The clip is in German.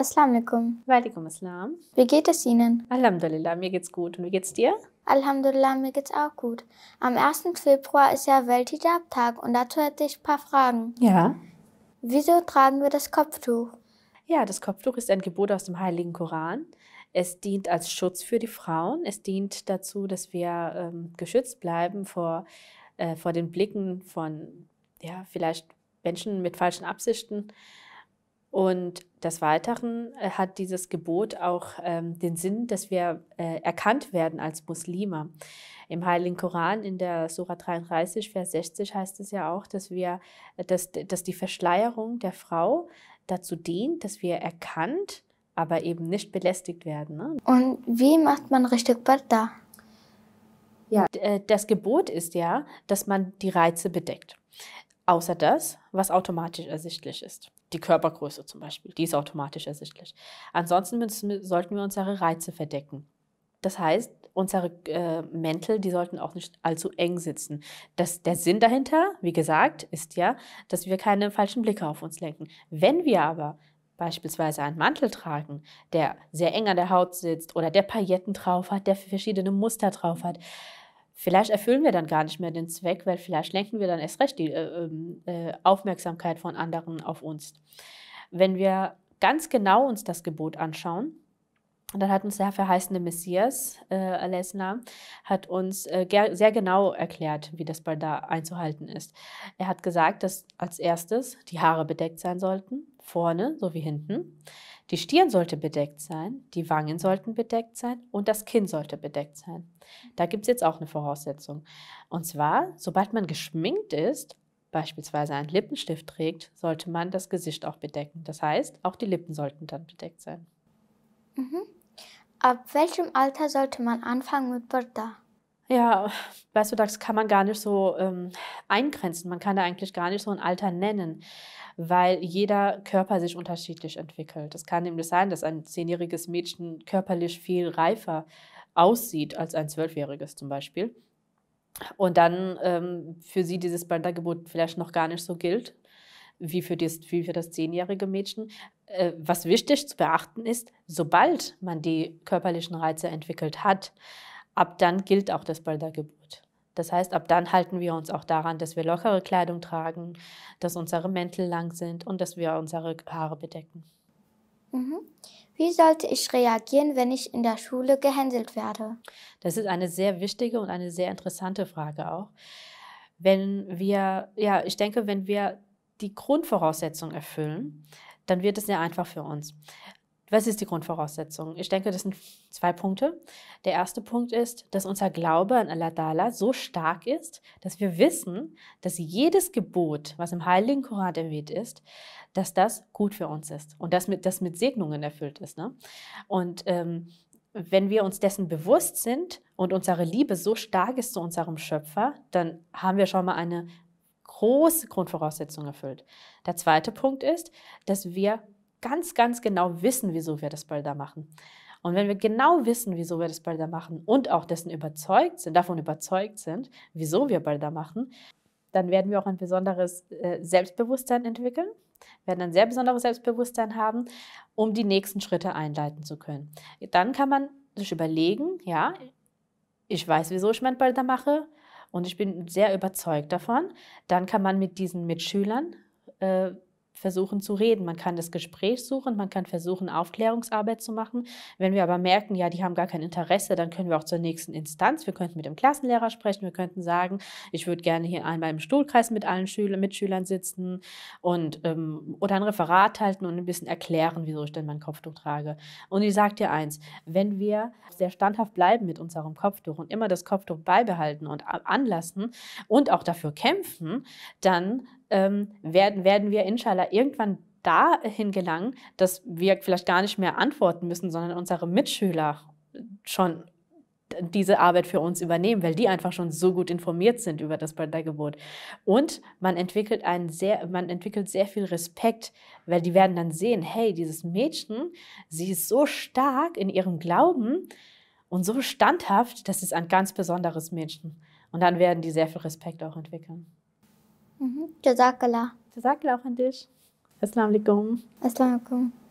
Assalamu alaikum. Wa alaikum assalam. Wie geht es Ihnen? Alhamdulillah, mir geht's gut. Und wie geht's dir? Alhamdulillah, mir geht's auch gut. Am 1. Februar ist ja Welthijab-Tag und dazu hätte ich ein paar Fragen. Ja. Wieso tragen wir das Kopftuch? Ja, das Kopftuch ist ein Gebot aus dem Heiligen Koran. Es dient als Schutz für die Frauen. Es dient dazu, dass wir ähm, geschützt bleiben vor, äh, vor den Blicken von ja, vielleicht Menschen mit falschen Absichten und des Weiteren äh, hat dieses Gebot auch ähm, den Sinn, dass wir äh, erkannt werden als Muslime. Im Heiligen Koran in der Sura 33, Vers 60 heißt es ja auch, dass, wir, äh, dass, dass die Verschleierung der Frau dazu dient, dass wir erkannt, aber eben nicht belästigt werden. Ne? Und wie macht man richtig Barda? Ja, äh, das Gebot ist ja, dass man die Reize bedeckt, außer das, was automatisch ersichtlich ist die Körpergröße zum Beispiel, die ist automatisch ersichtlich. Ansonsten müssen, sollten wir unsere Reize verdecken. Das heißt, unsere äh, Mäntel, die sollten auch nicht allzu eng sitzen. Das, der Sinn dahinter, wie gesagt, ist ja, dass wir keine falschen Blicke auf uns lenken. Wenn wir aber beispielsweise einen Mantel tragen, der sehr eng an der Haut sitzt oder der Pailletten drauf hat, der verschiedene Muster drauf hat, vielleicht erfüllen wir dann gar nicht mehr den Zweck, weil vielleicht lenken wir dann erst recht die äh, ähm, äh, Aufmerksamkeit von anderen auf uns. Wenn wir ganz genau uns das Gebot anschauen, und dann hat uns der verheißende Messias, äh, Alessna, hat uns äh, sehr genau erklärt, wie das bei da einzuhalten ist. Er hat gesagt, dass als erstes die Haare bedeckt sein sollten, vorne sowie hinten. Die Stirn sollte bedeckt sein, die Wangen sollten bedeckt sein und das Kinn sollte bedeckt sein. Da gibt es jetzt auch eine Voraussetzung. Und zwar, sobald man geschminkt ist, beispielsweise einen Lippenstift trägt, sollte man das Gesicht auch bedecken. Das heißt, auch die Lippen sollten dann bedeckt sein. Mhm. Ab welchem Alter sollte man anfangen mit Burda? Ja, weißt du, das kann man gar nicht so ähm, eingrenzen. Man kann da eigentlich gar nicht so ein Alter nennen, weil jeder Körper sich unterschiedlich entwickelt. Es kann nämlich sein, dass ein zehnjähriges Mädchen körperlich viel reifer aussieht als ein zwölfjähriges zum Beispiel. Und dann ähm, für sie dieses Bandergebot vielleicht noch gar nicht so gilt wie für, das, wie für das zehnjährige Mädchen. Äh, was wichtig zu beachten ist, sobald man die körperlichen Reize entwickelt hat, ab dann gilt auch das bei der Geburt. Das heißt, ab dann halten wir uns auch daran, dass wir lockere Kleidung tragen, dass unsere Mäntel lang sind und dass wir unsere Haare bedecken. Mhm. Wie sollte ich reagieren, wenn ich in der Schule gehänselt werde? Das ist eine sehr wichtige und eine sehr interessante Frage auch. Wenn wir, ja, ich denke, wenn wir die Grundvoraussetzung erfüllen, dann wird es sehr einfach für uns. Was ist die Grundvoraussetzung? Ich denke, das sind zwei Punkte. Der erste Punkt ist, dass unser Glaube an Allah Dala so stark ist, dass wir wissen, dass jedes Gebot, was im Heiligen Koran erwähnt ist, dass das gut für uns ist und dass mit, das mit Segnungen erfüllt ist. Ne? Und ähm, wenn wir uns dessen bewusst sind und unsere Liebe so stark ist zu unserem Schöpfer, dann haben wir schon mal eine große Grundvoraussetzung erfüllt. Der zweite Punkt ist, dass wir ganz, ganz genau wissen, wieso wir das Bilder machen. Und wenn wir genau wissen, wieso wir das Bilder machen und auch dessen überzeugt sind, davon überzeugt sind, wieso wir Bilder machen, dann werden wir auch ein besonderes äh, Selbstbewusstsein entwickeln, werden ein sehr besonderes Selbstbewusstsein haben, um die nächsten Schritte einleiten zu können. Dann kann man sich überlegen, ja, ich weiß, wieso ich mein Bilder mache, und ich bin sehr überzeugt davon. Dann kann man mit diesen Mitschülern äh, versuchen zu reden. Man kann das Gespräch suchen, man kann versuchen, Aufklärungsarbeit zu machen. Wenn wir aber merken, ja, die haben gar kein Interesse, dann können wir auch zur nächsten Instanz. Wir könnten mit dem Klassenlehrer sprechen, wir könnten sagen, ich würde gerne hier einmal im Stuhlkreis mit allen Schül Mitschülern sitzen und ähm, oder ein Referat halten und ein bisschen erklären, wieso ich denn mein Kopftuch trage. Und ich sage dir eins, wenn wir sehr standhaft bleiben mit unserem Kopftuch und immer das Kopftuch beibehalten und anlassen und auch dafür kämpfen, dann ähm, werden, werden wir inshallah irgendwann dahin gelangen, dass wir vielleicht gar nicht mehr antworten müssen, sondern unsere Mitschüler schon diese Arbeit für uns übernehmen, weil die einfach schon so gut informiert sind über das Badagebot. Und man entwickelt einen sehr, man entwickelt sehr viel Respekt, weil die werden dann sehen, hey, dieses Mädchen, sie ist so stark in ihrem Glauben und so standhaft, das ist ein ganz besonderes Mädchen. Und dann werden die sehr viel Respekt auch entwickeln. Mhm. Jazakallah. Jazakallah auch an dich. Assalamu alaikum. Assalamu alaikum.